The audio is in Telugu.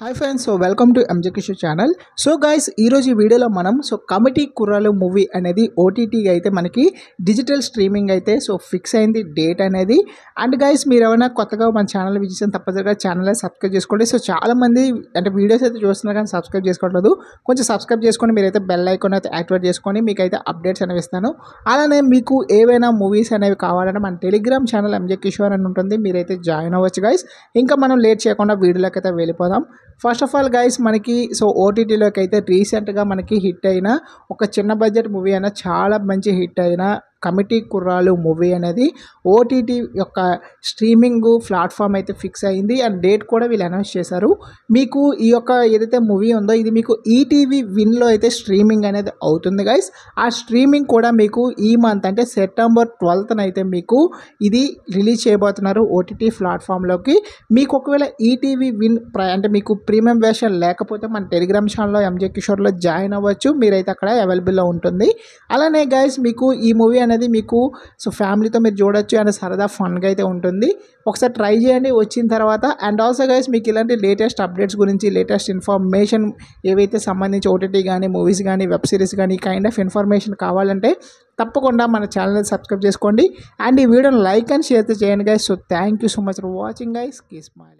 hi friends so welcome to MJ Kishore channel so guys ఈరోజు ఈ వీడియోలో మనం సో కమిటీ కుర్రాలు మూవీ అనేది ఓటీటీ అయితే మనకి డిజిటల్ స్ట్రీమింగ్ అయితే సో ఫిక్స్ అయింది డేట్ అనేది అండ్ గాయస్ మీరు ఏమైనా కొత్తగా మన ఛానల్ విజిట్ తప్పనిసరిగా ఛానల్ సబ్స్క్రైబ్ చేసుకోండి సో చాలామంది అంటే వీడియోస్ అయితే చూస్తున్నారు కానీ సబ్స్క్రైబ్ చేసుకోవట్లేదు కొంచెం సబ్స్క్రైబ్ చేసుకొని మీరైతే బెల్ ఐకాన్ అయితే యాక్టివేట్ చేసుకొని మీకు అయితే అప్డేట్స్ అనేవి ఇస్తాను అలానే మీకు ఏవైనా మూవీస్ అనేవి కావాలంటే మన టెలిగ్రామ్ ఛానల్ ఎంజె కిషోర్ అని ఉంటుంది మీరైతే జాయిన్ అవ్వచ్చు గాయస్ ఇంకా మనం లేట్ చేయకుండా వీడియోలోకి అయితే వెళ్ళిపోదాం ఫస్ట్ ఆఫ్ ఆల్ గైస్ మనకి సో ఓటీటీలోకి అయితే రీసెంట్గా మనకి హిట్ అయిన ఒక చిన్న బడ్జెట్ మూవీ అయినా చాలా మంచి హిట్ అయిన కమిటీ కుర్రాలు మూవీ అనేది ఓటీటీ యొక్క స్ట్రీమింగ్ ప్లాట్ఫామ్ అయితే ఫిక్స్ అయింది అండ్ డేట్ కూడా వీళ్ళు అనౌన్స్ చేశారు మీకు ఈ యొక్క ఏదైతే మూవీ ఉందో ఇది మీకు ఈటీవీ విన్లో అయితే స్ట్రీమింగ్ అనేది అవుతుంది గైస్ ఆ స్ట్రీమింగ్ కూడా మీకు ఈ మంత్ అంటే సెప్టెంబర్ ట్వెల్త్న అయితే మీకు ఇది రిలీజ్ చేయబోతున్నారు ఓటీటీ ప్లాట్ఫామ్లోకి మీకు ఒకవేళ ఈటీవీ విన్ అంటే మీకు ప్రీమియం వేషన్ లేకపోతే మన టెలిగ్రామ్ ఛానల్లో ఎంజే కిషోర్లో జాయిన్ అవ్వచ్చు మీరైతే అక్కడ అవైలబుల్లో ఉంటుంది అలానే గైస్ మీకు ఈ మూవీ అనేది మీకు సో ఫ్యామిలీతో మీరు చూడొచ్చు అండ్ సరదా ఫన్గా అయితే ఉంటుంది ఒకసారి ట్రై చేయండి వచ్చిన తర్వాత అండ్ ఆల్సో గైస్ మీకు ఇలాంటి లేటెస్ట్ అప్డేట్స్ గురించి లేటెస్ట్ ఇన్ఫర్మేషన్ ఏవైతే సంబంధించి ఓటీటీ కానీ మూవీస్ కానీ వెబ్ సిరీస్ కానీ కైండ్ ఆఫ్ ఇన్ఫర్మేషన్ కావాలంటే తప్పకుండా మన ఛానల్ని సబ్స్క్రైబ్ చేసుకోండి అండ్ ఈ వీడియోని లైక్ అండ్ షేర్ చేయండి guys so thank you so much for watching guys కీస్ మాలి